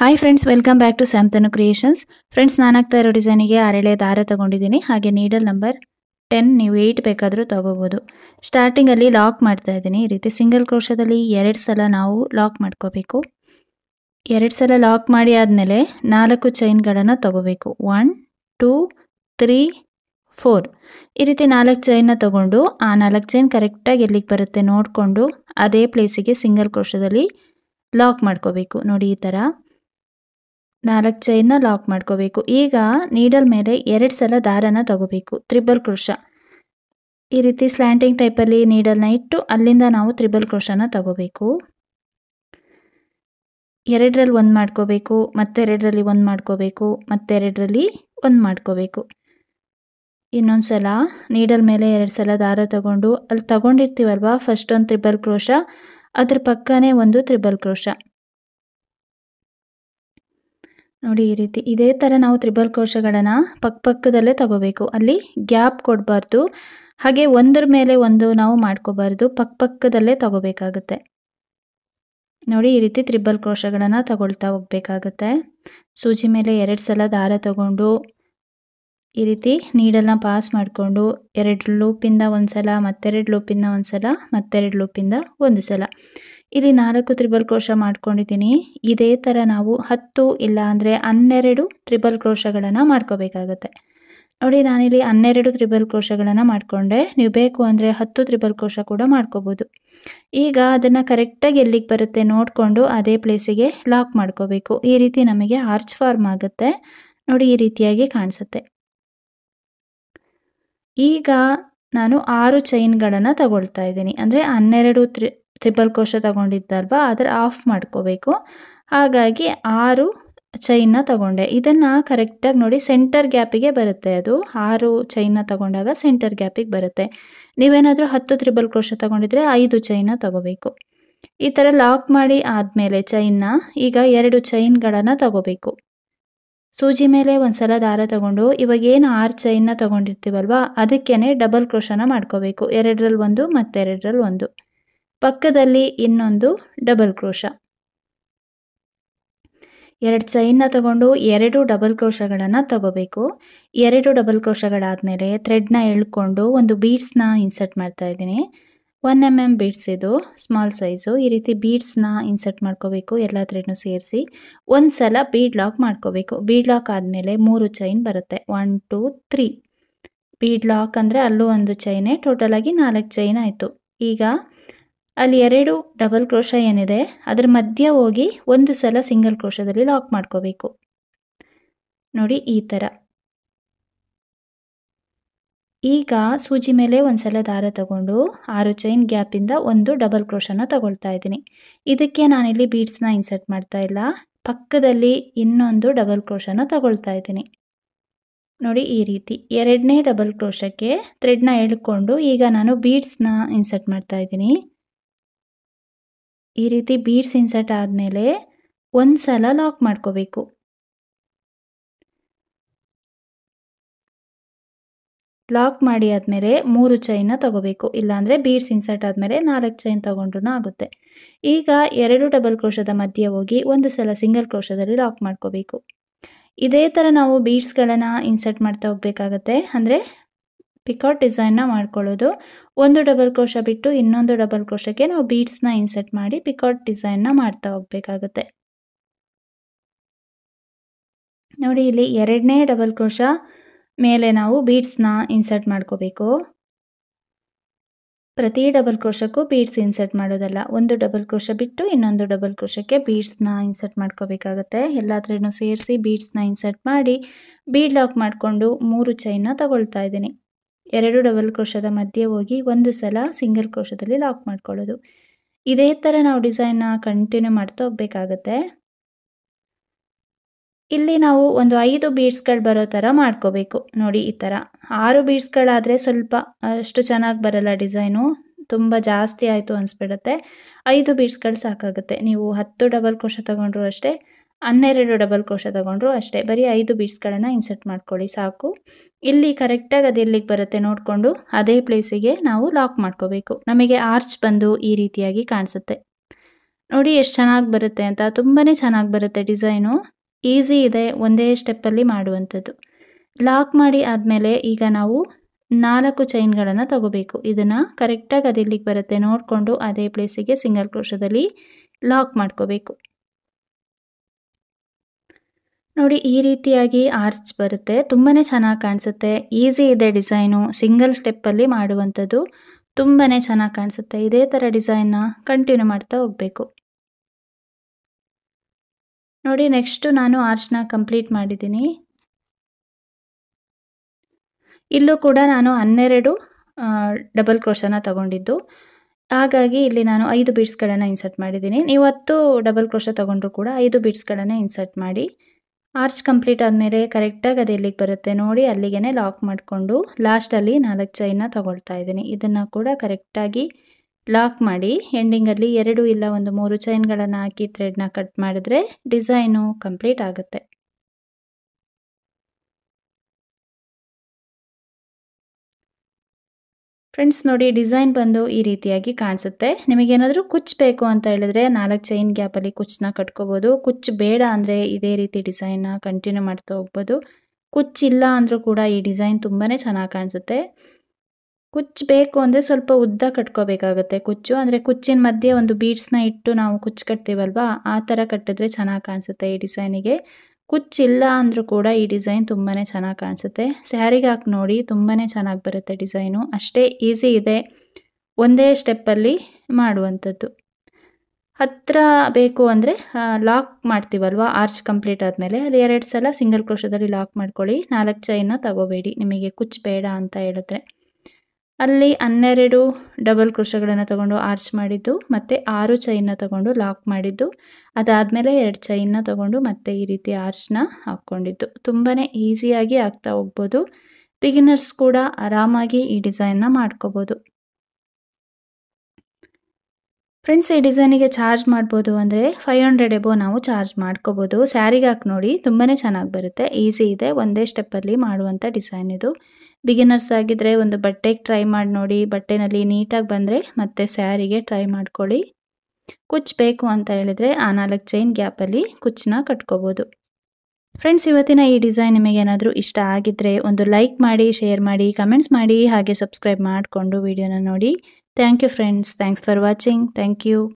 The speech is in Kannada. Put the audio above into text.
Hi friends welcome back to ಸ್ಯಾಮ್ತನು ಕ್ರಿಯೇಷನ್ಸ್ ಫ್ರೆಂಡ್ಸ್ ನಾನಾಗ್ತಾ ಇರೋ ಡಿಸೈನಿಗೆ ಅರಳೆ ದಾರ ತೊಗೊಂಡಿದ್ದೀನಿ ಹಾಗೆ ನೀಡಲ್ ನಂಬರ್ ಟೆನ್ ನೀವು ಏಯ್ಟ್ ಬೇಕಾದರೂ ತೊಗೋಬೋದು ಸ್ಟಾರ್ಟಿಂಗಲ್ಲಿ ಲಾಕ್ ಮಾಡ್ತಾ ಇದ್ದೀನಿ ಈ ರೀತಿ ಸಿಂಗಲ್ ಕ್ರೋಶದಲ್ಲಿ ಎರಡು ಸಲ ನಾವು ಲಾಕ್ ಮಾಡ್ಕೋಬೇಕು ಎರಡು ಸಲ ಲಾಕ್ ಮಾಡಿ ಆದಮೇಲೆ ನಾಲ್ಕು ಚೈನ್ಗಳನ್ನು ತಗೋಬೇಕು ಒನ್ ಟೂ ತ್ರೀ ಫೋರ್ ಈ ರೀತಿ ನಾಲ್ಕು ಚೈನ್ನ ತಗೊಂಡು ಆ ನಾಲ್ಕು ಚೈನ್ ಕರೆಕ್ಟಾಗಿ ಎಲ್ಲಿಗೆ ಬರುತ್ತೆ ನೋಡಿಕೊಂಡು ಅದೇ ಪ್ಲೇಸಿಗೆ ಸಿಂಗಲ್ ಕ್ರೋಶದಲ್ಲಿ ಲಾಕ್ ಮಾಡ್ಕೋಬೇಕು ನೋಡಿ ಈ ಥರ ನಾಲ್ಕು ಚೈನ್ನ ಲಾಕ್ ಮಾಡ್ಕೋಬೇಕು ಈಗ ನೀಡಲ್ ಮೇಲೆ ಎರಡು ಸಲ ದಾರನ ತಗೋಬೇಕು ತ್ರಿಬಲ್ ಕ್ರೋಶ ಈ ರೀತಿ ಸ್ಲ್ಯಾಂಟಿಂಗ್ ಟೈಪಲ್ಲಿ ನೀಡಲ್ನ ಇಟ್ಟು ಅಲ್ಲಿಂದ ನಾವು ತ್ರಿಬಲ್ ಕ್ರೋಶನ ತಗೋಬೇಕು ಎರಡರಲ್ಲಿ ಒಂದು ಮಾಡ್ಕೋಬೇಕು ಎರಡರಲ್ಲಿ ಒಂದು ಮಾಡ್ಕೋಬೇಕು ಎರಡರಲ್ಲಿ ಒಂದು ಮಾಡ್ಕೋಬೇಕು ಇನ್ನೊಂದು ಸಲ ನೀಡಲ್ ಮೇಲೆ ಎರಡು ಸಲ ದಾರ ತಗೊಂಡು ಅಲ್ಲಿ ತಗೊಂಡಿರ್ತೀವಲ್ವಾ ಫಸ್ಟ್ ಒಂದು ತ್ರಿಬಲ್ ಕ್ರೋಶ ಅದ್ರ ಪಕ್ಕನೇ ಒಂದು ತ್ರಿಬಲ್ ಕ್ರೋಶ ನೋಡಿ ಈ ರೀತಿ ಇದೇ ಥರ ನಾವು ತ್ರಿಬಲ್ ಕೋಶಗಳನ್ನು ಪಕ್ಕದಲ್ಲೇ ತಗೋಬೇಕು ಅಲ್ಲಿ ಗ್ಯಾಪ್ ಕೊಡಬಾರ್ದು ಹಾಗೆ ಒಂದರ ಮೇಲೆ ಒಂದು ನಾವು ಮಾಡ್ಕೋಬಾರ್ದು ಪಕ್ಕದಲ್ಲೇ ತಗೋಬೇಕಾಗುತ್ತೆ ನೋಡಿ ಈ ರೀತಿ ತ್ರಿಬಲ್ ಕ್ರೋಶಗಳನ್ನು ತಗೊಳ್ತಾ ಹೋಗ್ಬೇಕಾಗತ್ತೆ ಸೂಜಿ ಮೇಲೆ ಎರಡು ಸಲ ದಾರ ತಗೊಂಡು ಈ ರೀತಿ ನೀಡಲ್ನ ಪಾಸ್ ಮಾಡಿಕೊಂಡು ಎರಡು ಲೂಪಿಂದ ಒಂದು ಸಲ ಮತ್ತೆರಡು ಲೂಪಿಂದ ಒಂದು ಸಲ ಮತ್ತೆರಡು ಲೂಪಿಂದ ಒಂದು ಸಲ ಇಲ್ಲಿ ನಾಲ್ಕು ತ್ರಿಬಲ್ ಕ್ರೋಶ ಮಾಡ್ಕೊಂಡಿದ್ದೀನಿ ಇದೇ ಥರ ನಾವು ಹತ್ತು ಇಲ್ಲ ಅಂದರೆ ಹನ್ನೆರಡು ತ್ರಿಬಲ್ ಕ್ರೋಶಗಳನ್ನು ಮಾಡ್ಕೋಬೇಕಾಗತ್ತೆ ನೋಡಿ ನಾನಿಲ್ಲಿ ಹನ್ನೆರಡು ತ್ರಿಬಲ್ ಕ್ರೋಶಗಳನ್ನು ಮಾಡಿಕೊಂಡೆ ನೀವು ಬೇಕು ಅಂದರೆ ಹತ್ತು ತ್ರಿಬಲ್ ಕ್ರೋಶ ಕೂಡ ಮಾಡ್ಕೋಬೋದು ಈಗ ಅದನ್ನು ಕರೆಕ್ಟಾಗಿ ಎಲ್ಲಿಗೆ ಬರುತ್ತೆ ನೋಡಿಕೊಂಡು ಅದೇ ಪ್ಲೇಸಿಗೆ ಲಾಕ್ ಮಾಡ್ಕೋಬೇಕು ಈ ರೀತಿ ನಮಗೆ ಆರ್ಚ್ ಫಾರ್ಮ್ ಆಗುತ್ತೆ ನೋಡಿ ಈ ರೀತಿಯಾಗಿ ಕಾಣಿಸುತ್ತೆ ಈಗ ನಾನು ಆರು ಚೈನ್ಗಳನ್ನು ತಗೊಳ್ತಾ ಇದ್ದೀನಿ ಅಂದರೆ ಹನ್ನೆರಡು ತ್ರಿ ತ್ರಿಬಲ್ ಕೋಶ ತಗೊಂಡಿದ್ದಲ್ವ ಅದರ ಆಫ್ ಮಾಡ್ಕೋಬೇಕು ಹಾಗಾಗಿ ಆರು ಚೈನ್ನ ತಗೊಂಡೆ ಇದನ್ನು ಕರೆಕ್ಟಾಗಿ ನೋಡಿ ಸೆಂಟರ್ ಗ್ಯಾಪಿಗೆ ಬರುತ್ತೆ ಅದು ಆರು ಚೈನ್ನ ತಗೊಂಡಾಗ ಸೆಂಟರ್ ಗ್ಯಾಪಿಗೆ ಬರುತ್ತೆ ನೀವೇನಾದರೂ ಹತ್ತು ತ್ರಿಬಲ್ ಕ್ರೋಶ ತಗೊಂಡಿದ್ರೆ ಐದು ಚೈನ್ನ ತಗೋಬೇಕು ಈ ಥರ ಲಾಕ್ ಮಾಡಿ ಆದಮೇಲೆ ಚೈನ್ನ ಈಗ ಎರಡು ಚೈನ್ಗಳನ್ನು ತಗೋಬೇಕು ಸೂಜಿ ಮೇಲೆ ಒಂದ್ಸಲ ದಾರ ತಗೊಂಡು ಇವಾಗ ಏನು ಆರು ಚೈನ್ನ ತಗೊಂಡಿರ್ತೀವಲ್ವಾ ಅದಕ್ಕೇ ಡಬಲ್ ಕ್ರೋಶನ ಮಾಡ್ಕೋಬೇಕು ಎರಡರಲ್ಲಿ ಒಂದು ಮತ್ತೆರಡರಲ್ಲಿ ಒಂದು ಪಕ್ಕದಲ್ಲಿ ಇನ್ನೊಂದು ಡಬಲ್ ಕ್ರೋಶ ಎರಡು ಚೈನ್ನ ತಗೊಂಡು ಎರಡು ಡಬಲ್ ಕ್ರೋಶಗಳನ್ನು ತಗೋಬೇಕು ಎರಡು ಡಬಲ್ ಕ್ರೋಶಗಳಾದಮೇಲೆ ಥ್ರೆಡ್ನ ಎಳ್ಕೊಂಡು ಒಂದು ಬೀಡ್ಸ್ನ ಇನ್ಸರ್ಟ್ ಮಾಡ್ತಾ ಇದ್ದೀನಿ ಒನ್ ಎಮ್ ಎಮ್ ಬೀಡ್ಸ್ ಇದು ಸ್ಮಾಲ್ ಸೈಜು ಈ ರೀತಿ ಬೀಡ್ಸ್ನ ಇನ್ಸರ್ಟ್ ಮಾಡ್ಕೋಬೇಕು ಎಲ್ಲ ಥ್ರೆಡ್ನು ಸೇರಿಸಿ ಒಂದು ಸಲ ಬೀಡ್ ಲಾಕ್ ಮಾಡ್ಕೋಬೇಕು ಬೀಡ್ ಲಾಕ್ ಆದಮೇಲೆ ಮೂರು ಚೈನ್ ಬರುತ್ತೆ one two three bead lock ಅಂದರೆ ಅಲ್ಲೂ ಒಂದು ಚೈನೇ ಟೋಟಲಾಗಿ ನಾಲ್ಕು ಚೈನ್ ಆಯಿತು ಈಗ ಅಲ್ಲಿ ಎರಡು ಡಬಲ್ ಕ್ರೋಶ ಏನಿದೆ ಅದರ ಮಧ್ಯ ಹೋಗಿ ಒಂದು ಸಲ ಸಿಂಗಲ್ ಕ್ರೋಶದಲ್ಲಿ ಲಾಕ್ ಮಾಡ್ಕೋಬೇಕು ನೋಡಿ ಈ ಥರ ಈಗ ಸೂಜಿ ಮೇಲೆ ಒಂದು ಸಲ ದಾರ ತಗೊಂಡು ಆರು ಚೈನ್ ಗ್ಯಾಪಿಂದ ಒಂದು ಡಬಲ್ ಕ್ರೋಶನ ತಗೊಳ್ತಾ ಇದ್ದೀನಿ ಇದಕ್ಕೆ ನಾನಿಲ್ಲಿ ಬೀಡ್ಸ್ನ ಇನ್ಸರ್ಟ್ ಮಾಡ್ತಾ ಇಲ್ಲ ಪಕ್ಕದಲ್ಲಿ ಇನ್ನೊಂದು ಡಬಲ್ ಕ್ರೋಶನ ತಗೊಳ್ತಾ ಇದ್ದೀನಿ ನೋಡಿ ಈ ರೀತಿ ಎರಡನೇ ಡಬಲ್ ಕ್ರೋಶಕ್ಕೆ ಥ್ರೆಡ್ನ ಎಳ್ಕೊಂಡು ಈಗ ನಾನು ಬೀಡ್ಸ್ನ ಇನ್ಸರ್ಟ್ ಮಾಡ್ತಾ ಇದ್ದೀನಿ ಈ ರೀತಿ ಬೀಡ್ಸ್ ಇನ್ಸರ್ಟ್ ಆದಮೇಲೆ ಒಂದು ಸಲ ಲಾಕ್ ಮಾಡ್ಕೋಬೇಕು ಲಾಕ್ ಮಾಡಿ ಆದಮೇಲೆ ಮೂರು ಚೈನ್ನ ತಗೋಬೇಕು ಇಲ್ಲಾಂದರೆ ಬೀಡ್ಸ್ ಇನ್ಸರ್ಟ್ ಆದಮೇಲೆ ನಾಲ್ಕು ಚೈನ್ ತಗೊಂಡ್ರೂ ಆಗುತ್ತೆ ಈಗ ಎರಡು ಡಬಲ್ ಕ್ರೋಶದ ಮಧ್ಯೆ ಹೋಗಿ ಒಂದು ಸಲ ಸಿಂಗಲ್ ಕ್ರೋಶದಲ್ಲಿ ಲಾಕ್ ಮಾಡ್ಕೋಬೇಕು ಇದೇ ಥರ ನಾವು ಬೀಡ್ಸ್ಗಳನ್ನು ಇನ್ಸರ್ಟ್ ಮಾಡ್ತಾ ಹೋಗಬೇಕಾಗತ್ತೆ ಅಂದರೆ ಪಿಕಾಟ್ ಡಿಸೈನ್ನ ಮಾಡ್ಕೊಳ್ಳೋದು ಒಂದು ಡಬಲ್ ಕೋಶ ಬಿಟ್ಟು ಇನ್ನೊಂದು ಡಬಲ್ ಕ್ರೋಶಕ್ಕೆ ನಾವು ಬೀಡ್ಸ್ನ ಇನ್ಸರ್ಟ್ ಮಾಡಿ ಪಿಕಾಟ್ ಡಿಸೈನ್ನ ಮಾಡ್ತಾ ಹೋಗ್ಬೇಕಾಗುತ್ತೆ ನೋಡಿ ಇಲ್ಲಿ ಎರಡನೇ ಡಬಲ್ ಕ್ರೋಶ ಮೇಲೆ ನಾವು ಬೀಡ್ಸ್ನ ಇನ್ಸರ್ಟ್ ಮಾಡ್ಕೋಬೇಕು ಪ್ರತಿ ಡಬಲ್ ಕ್ರೋಶಕ್ಕೂ ಬೀಡ್ಸ್ ಇನ್ಸರ್ಟ್ ಮಾಡೋದಲ್ಲ ಒಂದು ಡಬಲ್ ಕ್ರೋಶ ಬಿಟ್ಟು ಇನ್ನೊಂದು ಡಬಲ್ ಕ್ರೋಶಕ್ಕೆ ಬೀಡ್ಸ್ನ ಇನ್ಸರ್ಟ್ ಮಾಡ್ಕೋಬೇಕಾಗುತ್ತೆ ಎಲ್ಲಾದ್ರೂ ಸೇರಿಸಿ ಬೀಡ್ಸ್ನ ಇನ್ಸರ್ಟ್ ಮಾಡಿ ಬೀಡ್ ಲಾಕ್ ಮಾಡಿಕೊಂಡು ಮೂರು ಚೈನ್ನ ತಗೊಳ್ತಾ ಇದ್ದೀನಿ ಎರಡು ಡಬಲ್ ಕ್ರೋಶದ ಮಧ್ಯೆ ಹೋಗಿ ಒಂದು ಸಲ ಸಿಂಗಲ್ ಕ್ರೋಶದಲ್ಲಿ ಲಾಕ್ ಮಾಡ್ಕೊಳ್ಳೋದು ಇದೇ ಥರ ನಾವು ಡಿಸೈನ್ನ ಕಂಟಿನ್ಯೂ ಮಾಡ್ತಾ ಹೋಗ್ಬೇಕಾಗತ್ತೆ ಇಲ್ಲಿ ನಾವು ಒಂದು ಐದು ಬೀಡ್ಸ್ಗಳು ಬರೋ ಥರ ಮಾಡ್ಕೋಬೇಕು ನೋಡಿ ಈ ಥರ ಆರು ಬೀಡ್ಸ್ಗಳಾದರೆ ಸ್ವಲ್ಪ ಅಷ್ಟು ಚೆನ್ನಾಗಿ ಬರಲ್ಲ ಡಿಸೈನು ತುಂಬ ಜಾಸ್ತಿ ಆಯಿತು ಅನಿಸ್ಬಿಡುತ್ತೆ ಐದು ಬೀಡ್ಸ್ಗಳು ಸಾಕಾಗುತ್ತೆ ನೀವು ಹತ್ತು ಡಬಲ್ ಕ್ರೋಶ ತಗೊಂಡ್ರು ಅಷ್ಟೇ ಹನ್ನೆರಡು ಡಬಲ್ ಕ್ರೋಶ ತಗೊಂಡ್ರು ಅಷ್ಟೇ ಬರೀ ಐದು ಬೀಡ್ಸ್ಗಳನ್ನು ಇನ್ಸರ್ಟ್ ಮಾಡ್ಕೊಳ್ಳಿ ಸಾಕು ಇಲ್ಲಿ ಕರೆಕ್ಟಾಗಿ ಅದು ಎಲ್ಲಿಗೆ ಬರುತ್ತೆ ನೋಡಿಕೊಂಡು ಅದೇ ಪ್ಲೇಸಿಗೆ ನಾವು ಲಾಕ್ ಮಾಡ್ಕೋಬೇಕು ನಮಗೆ ಆರ್ಚ್ ಬಂದು ಈ ರೀತಿಯಾಗಿ ಕಾಣಿಸುತ್ತೆ ನೋಡಿ ಎಷ್ಟು ಚೆನ್ನಾಗಿ ಬರುತ್ತೆ ಅಂತ ತುಂಬಾ ಚೆನ್ನಾಗಿ ಬರುತ್ತೆ ಡಿಸೈನು ಈಸಿ ಇದೆ ಒಂದೇ ಸ್ಟೆಪ್ಪಲ್ಲಿ ಮಾಡುವಂಥದ್ದು ಲಾಕ್ ಮಾಡಿ ಆದಮೇಲೆ ಈಗ ನಾವು ನಾಲ್ಕು ಚೈನ್ಗಳನ್ನು ತಗೋಬೇಕು ಇದನ್ನು ಕರೆಕ್ಟಾಗಿ ಅದು ಬರುತ್ತೆ ನೋಡಿಕೊಂಡು ಅದೇ ಪ್ಲೇಸಿಗೆ ಸಿಂಗಲ್ ಕ್ರೋಶದಲ್ಲಿ ಲಾಕ್ ಮಾಡ್ಕೋಬೇಕು ನೋಡಿ ಈ ರೀತಿಯಾಗಿ ಆರ್ಚ್ ಬರುತ್ತೆ ತುಂಬಾ ಚೆನ್ನಾಗಿ ಕಾಣಿಸುತ್ತೆ ಈಸಿ ಇದೆ ಡಿಸೈನು ಸಿಂಗಲ್ ಸ್ಟೆಪ್ಪಲ್ಲಿ ಮಾಡುವಂಥದ್ದು ತುಂಬಾ ಚೆನ್ನಾಗಿ ಕಾಣಿಸುತ್ತೆ ಇದೇ ಥರ ಡಿಸೈನ್ನ ಕಂಟಿನ್ಯೂ ಮಾಡ್ತಾ ಹೋಗಬೇಕು ನೋಡಿ ನೆಕ್ಸ್ಟು ನಾನು ಆರ್ಚ್ನ ಕಂಪ್ಲೀಟ್ ಮಾಡಿದ್ದೀನಿ ಇಲ್ಲೂ ಕೂಡ ನಾನು ಹನ್ನೆರಡು ಡಬಲ್ ಕ್ರೋಶನ ತಗೊಂಡಿದ್ದು ಹಾಗಾಗಿ ಇಲ್ಲಿ ನಾನು ಐದು ಬೀಡ್ಸ್ಗಳನ್ನು ಇನ್ಸರ್ಟ್ ಮಾಡಿದ್ದೀನಿ ನೀವು ಹತ್ತು ಡಬಲ್ ಕ್ರೋಶ ತೊಗೊಂಡ್ರು ಕೂಡ ಐದು ಬೀಡ್ಸ್ಗಳನ್ನು ಇನ್ಸರ್ಟ್ ಮಾಡಿ ಆರ್ಚ್ ಕಂಪ್ಲೀಟ್ ಆದಮೇಲೆ ಕರೆಕ್ಟಾಗಿ ಅದು ಎಲ್ಲಿಗೆ ಬರುತ್ತೆ ನೋಡಿ ಅಲ್ಲಿಗೆ ಲಾಕ್ ಮಾಡಿಕೊಂಡು ಲಾಸ್ಟಲ್ಲಿ ನಾಲ್ಕು ಚೈನ ತೊಗೊಳ್ತಾ ಇದ್ದೀನಿ ಇದನ್ನು ಕೂಡ ಕರೆಕ್ಟಾಗಿ ಲಾಕ್ ಮಾಡಿ ಎಂಡಿಂಗಲ್ಲಿ ಎರಡು ಇಲ್ಲ ಒಂದು ಮೂರು ಚೈನ್ಗಳನ್ನು ಹಾಕಿ ಥ್ರೆಡ್ನ ಕಟ್ ಮಾಡಿದ್ರೆ ಡಿಸೈನು ಕಂಪ್ಲೀಟ್ ಆಗುತ್ತೆ ಫ್ರೆಂಡ್ಸ್ ನೋಡಿ ಡಿಸೈನ್ ಬಂದು ಈ ರೀತಿಯಾಗಿ ಕಾಣಿಸುತ್ತೆ ನಿಮಗೇನಾದರೂ ಕುಚ್ ಬೇಕು ಅಂತ ಹೇಳಿದ್ರೆ ನಾಲ್ಕು ಚೈನ್ ಗ್ಯಾಪಲ್ಲಿ ಕುಚ್ಚನ್ನ ಕಟ್ಕೋಬೋದು ಕುಚ್ ಬೇಡ ಅಂದರೆ ಇದೇ ರೀತಿ ಡಿಸೈನ್ನ ಕಂಟಿನ್ಯೂ ಮಾಡ್ತಾ ಹೋಗ್ಬೋದು ಕುಚ್ ಇಲ್ಲ ಅಂದರೂ ಕೂಡ ಈ ಡಿಸೈನ್ ತುಂಬಾ ಚೆನ್ನಾಗಿ ಕಾಣಿಸುತ್ತೆ ಕುಚ್ ಬೇಕು ಅಂದರೆ ಸ್ವಲ್ಪ ಉದ್ದ ಕಟ್ಕೋಬೇಕಾಗುತ್ತೆ ಕುಚ್ಚು ಅಂದರೆ ಕುಚ್ಚಿನ ಮಧ್ಯೆ ಒಂದು ಬೀಡ್ಸ್ನ ಇಟ್ಟು ನಾವು ಕುಚ್ಚು ಕಟ್ತೀವಲ್ವಾ ಆ ಥರ ಕಟ್ಟಿದ್ರೆ ಚೆನ್ನಾಗಿ ಕಾಣಿಸುತ್ತೆ ಈ ಡಿಸೈನಿಗೆ ಕುಚ್ಚಿಲ್ಲ ಅಂದರೂ ಕೂಡ ಈ ಡಿಸೈನ್ ತುಂಬಾ ಚೆನ್ನಾಗಿ ಕಾಣಿಸುತ್ತೆ ಸ್ಯಾರಿಗೆ ಹಾಕಿ ನೋಡಿ ತುಂಬಾ ಚೆನ್ನಾಗಿ ಬರುತ್ತೆ ಡಿಸೈನು ಅಷ್ಟೇ ಈಸಿ ಇದೆ ಒಂದೇ ಸ್ಟೆಪ್ಪಲ್ಲಿ ಮಾಡುವಂಥದ್ದು ಹತ್ತಿರ ಬೇಕು ಅಂದರೆ ಲಾಕ್ ಮಾಡ್ತೀವಲ್ವ ಆರ್ಚ್ ಕಂಪ್ಲೀಟ್ ಆದಮೇಲೆ ಎರಡು ಸಲ ಸಿಂಗಲ್ ಕ್ರೋಶದಲ್ಲಿ ಲಾಕ್ ಮಾಡ್ಕೊಳ್ಳಿ ನಾಲ್ಕು ಚೈನ ತಗೋಬೇಡಿ ನಿಮಗೆ ಕುಚ್ ಬೇಡ ಅಂತ ಹೇಳಿದ್ರೆ ಅಲ್ಲಿ ಹನ್ನೆರಡು ಡಬಲ್ ಕ್ರೋಶಗಳನ್ನು ತಗೊಂಡು ಆರ್ಚ್ ಮಾಡಿದ್ದು ಮತ್ತು ಆರು ಚೈನ್ನ ತಗೊಂಡು ಲಾಕ್ ಮಾಡಿದ್ದು ಅದಾದಮೇಲೆ ಎರಡು ಚೈನ್ನ ತಗೊಂಡು ಮತ್ತೆ ಈ ರೀತಿ ಆರ್ಚ್ನ ಹಾಕ್ಕೊಂಡಿದ್ದು ತುಂಬಾ ಈಸಿಯಾಗಿ ಆಗ್ತಾ ಹೋಗ್ಬೋದು ಬಿಗಿನರ್ಸ್ ಕೂಡ ಆರಾಮಾಗಿ ಈ ಡಿಸೈನ್ನ ಮಾಡ್ಕೋಬೋದು ಫ್ರೆಂಡ್ಸ್ ಈ ಡಿಸೈನಿಗೆ ಚಾರ್ಜ್ ಮಾಡ್ಬೋದು ಅಂದರೆ ಫೈವ್ ಹಂಡ್ರೆಡ್ ಎಬೋ ನಾವು ಚಾರ್ಜ್ ಮಾಡ್ಕೋಬೋದು ಸ್ಯಾರಿಗೆ ಹಾಕಿ ನೋಡಿ ತುಂಬಾ ಚೆನ್ನಾಗಿ ಬರುತ್ತೆ ಈಸಿ ಇದೆ ಒಂದೇ ಸ್ಟೆಪ್ಪಲ್ಲಿ ಮಾಡುವಂಥ ಡಿಸೈನ್ ಇದು ಬಿಗಿನರ್ಸ್ ಆಗಿದ್ದರೆ ಒಂದು ಬಟ್ಟೆಗೆ ಟ್ರೈ ಮಾಡಿ ನೋಡಿ ಬಟ್ಟೆನಲ್ಲಿ ನೀಟಾಗಿ ಬಂದರೆ ಮತ್ತೆ ಸ್ಯಾರಿಗೆ ಟ್ರೈ ಮಾಡ್ಕೊಳ್ಳಿ ಕುಚ್ ಬೇಕು ಅಂತ ಹೇಳಿದರೆ ಆ ನಾಲ್ಕು ಚೈನ್ ಗ್ಯಾಪಲ್ಲಿ ಕುಚ್ಚನ್ನ ಕಟ್ಕೋಬೋದು ಫ್ರೆಂಡ್ಸ್ ಇವತ್ತಿನ ಈ ಡಿಸೈನ್ ನಿಮಗೇನಾದರೂ ಇಷ್ಟ ಆಗಿದ್ರೆ ಒಂದು ಲೈಕ್ ಮಾಡಿ ಶೇರ್ ಮಾಡಿ ಕಮೆಂಟ್ಸ್ ಮಾಡಿ ಹಾಗೆ ಸಬ್ಸ್ಕ್ರೈಬ್ ಮಾಡಿಕೊಂಡು ವಿಡಿಯೋನ ನೋಡಿ Thank you friends. Thanks for watching. Thank you.